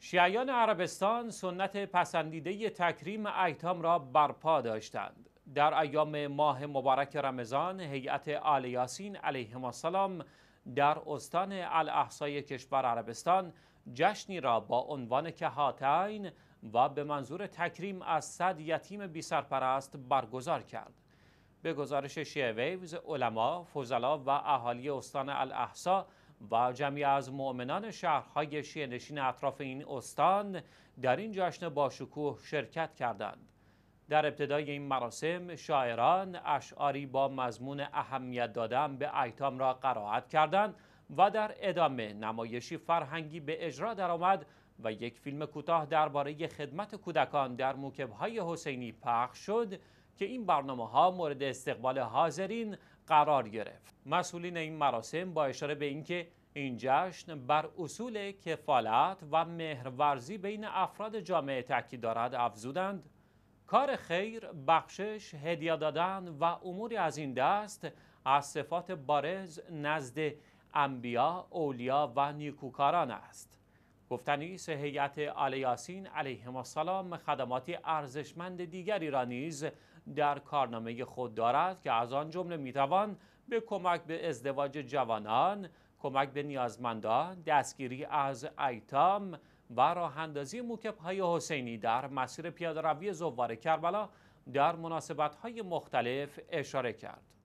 شیعیان عربستان سنت پسندیده تکریم ایتام را برپا داشتند. در ایام ماه مبارک رمضان هیئت آل یاسین السلام در استان الاحصای کشور عربستان جشنی را با عنوان کهاتین و به منظور تکریم از صد یتیم بی سرپرست برگزار کرد. به گزارش شیعه ویوز علما، فوزلا و اهالی استان الاحسا و جمعی از مؤمنان شهرهای شیعه اطراف این استان در این جشن باشکوه شرکت کردند در ابتدای این مراسم شاعران اشعاری با مضمون اهمیت دادن به ایتام را قرائت کردند و در ادامه نمایشی فرهنگی به اجرا درآمد و یک فیلم کوتاه درباره خدمت کودکان در موکبهای حسینی پخش شد که این برنامه ها مورد استقبال حاضرین قرار گرفت مسئولین این مراسم با اشاره به اینکه این جشن بر اصول کفالت و مهرورزی بین افراد جامعه تاکید دارد افزودند کار خیر، بخشش، هدیه دادن و اموری از این دست از صفات بارز نزد انبیا، اولیا و نیکوکاران است. گفتنی سهیت هیئت آل یاسین علیهم السلام خدمات ارزشمند دیگری را نیز در کارنامه خود دارد که از آن جمله میتوان به کمک به ازدواج جوانان کمک به نیازمندان دستگیری از ایتام و راه اندازی موکب های حسینی در مسیر پیاده روی زوار کربلا در مناسبت های مختلف اشاره کرد